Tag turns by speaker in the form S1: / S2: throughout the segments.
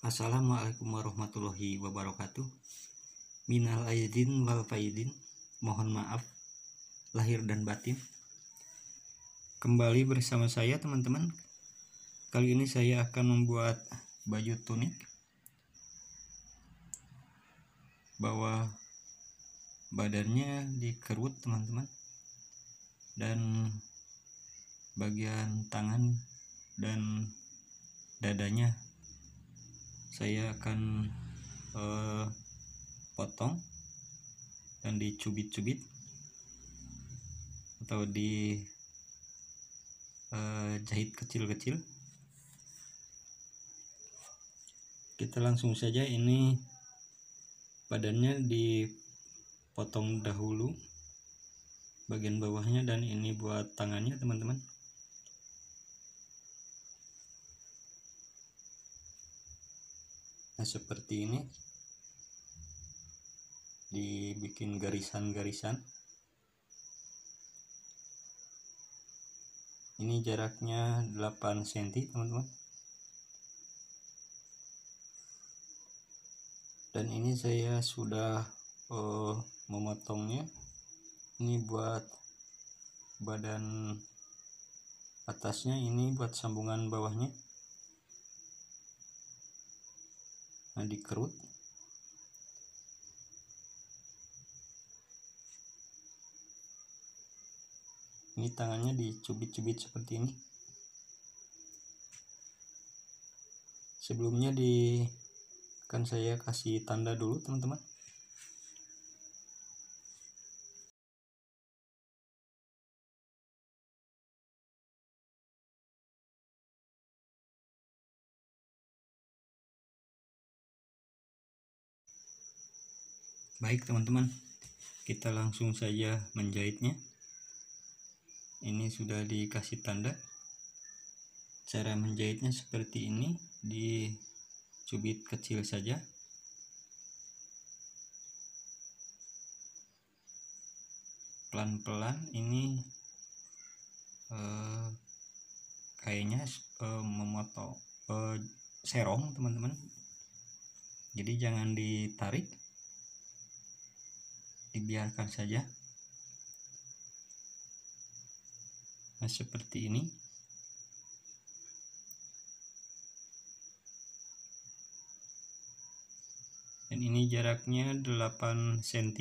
S1: Assalamualaikum warahmatullahi wabarakatuh. Minal aidin wal faidin. Mohon maaf lahir dan batin. Kembali bersama saya teman-teman. Kali ini saya akan membuat baju tunik Bahwa badannya dikerut teman-teman dan bagian tangan dan dadanya saya akan eh, potong dan dicubit-cubit atau di eh, jahit kecil-kecil kita langsung saja ini badannya dipotong dahulu bagian bawahnya dan ini buat tangannya teman-teman nah seperti ini dibikin garisan-garisan ini jaraknya 8 cm teman-teman dan ini saya sudah uh, memotongnya ini buat badan atasnya ini buat sambungan bawahnya nah, dikerut ini tangannya dicubit-cubit seperti ini sebelumnya di kan saya kasih tanda dulu teman-teman baik teman-teman kita langsung saja menjahitnya ini sudah dikasih tanda cara menjahitnya seperti ini di cubit kecil saja pelan-pelan ini eh, kayaknya eh, memotong eh, serong teman-teman jadi jangan ditarik dibiarkan saja nah seperti ini dan ini jaraknya 8 cm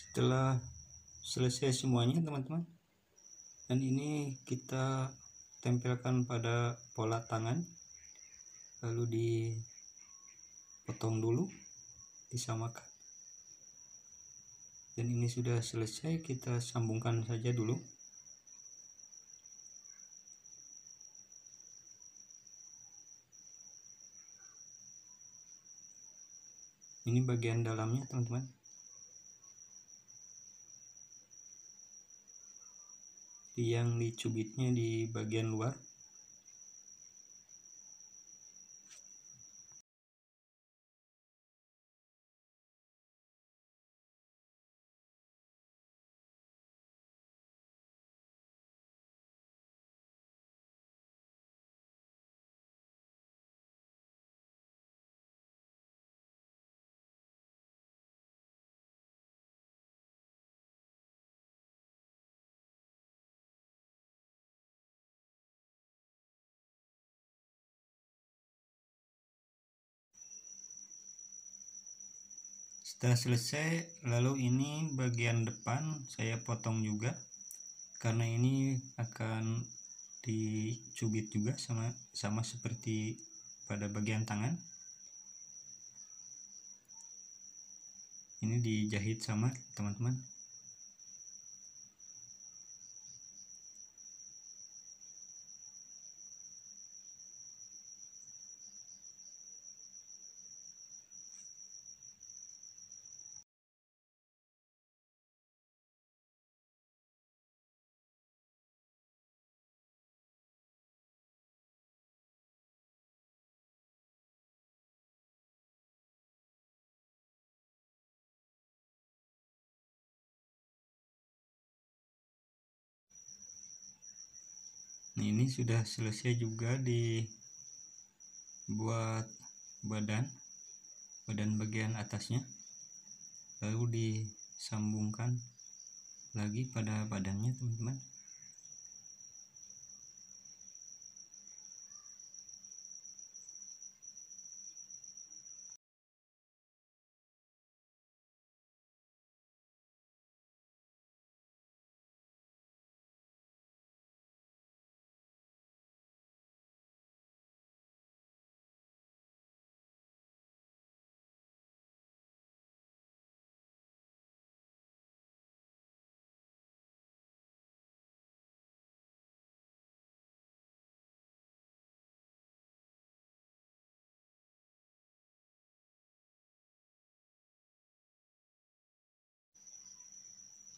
S1: setelah selesai semuanya teman-teman dan ini kita tempelkan pada pola tangan lalu dipotong dulu disamakan dan ini sudah selesai kita sambungkan saja dulu ini bagian dalamnya teman-teman yang dicubitnya di bagian luar setelah selesai lalu ini bagian depan saya potong juga karena ini akan dicubit juga sama sama seperti pada bagian tangan ini dijahit sama teman-teman ini sudah selesai juga di buat badan badan bagian atasnya lalu disambungkan lagi pada badannya teman-teman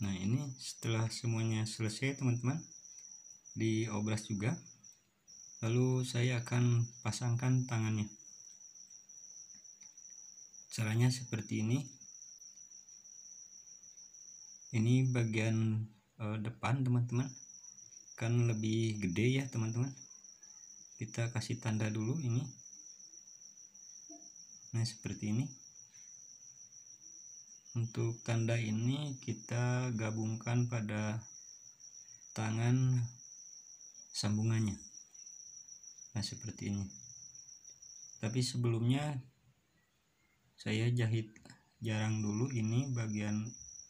S1: nah ini setelah semuanya selesai teman-teman di obras juga lalu saya akan pasangkan tangannya caranya seperti ini ini bagian e, depan teman-teman kan lebih gede ya teman-teman kita kasih tanda dulu ini nah seperti ini untuk tanda ini kita gabungkan pada tangan sambungannya nah seperti ini tapi sebelumnya saya jahit jarang dulu ini bagian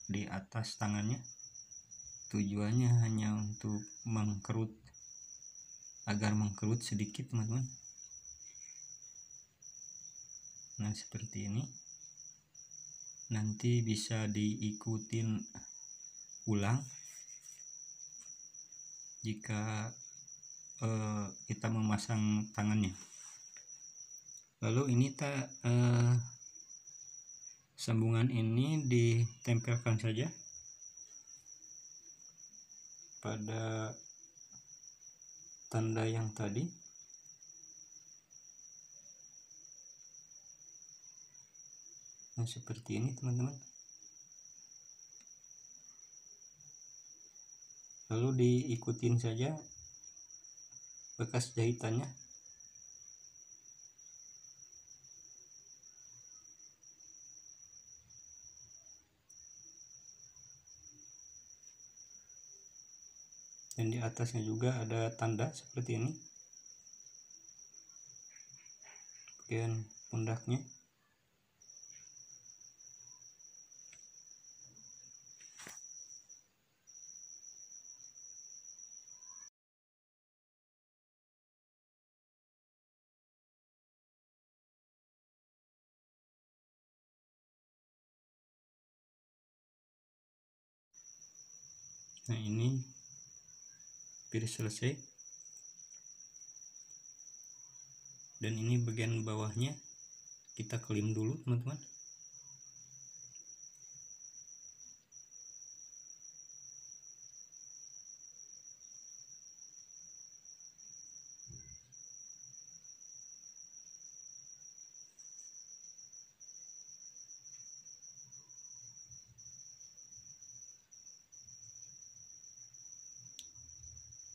S1: di atas tangannya tujuannya hanya untuk mengkerut agar mengkerut sedikit teman-teman nah seperti ini nanti bisa diikutin ulang jika eh, kita memasang tangannya lalu ini tak eh, sambungan ini ditempelkan saja pada tanda yang tadi yang seperti ini teman-teman lalu diikutin saja bekas jahitannya dan di atasnya juga ada tanda seperti ini bagian pundaknya nah ini hampir selesai dan ini bagian bawahnya kita klaim dulu teman-teman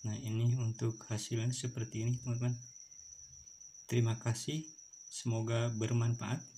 S1: nah ini untuk hasilnya seperti ini teman-teman terima kasih semoga bermanfaat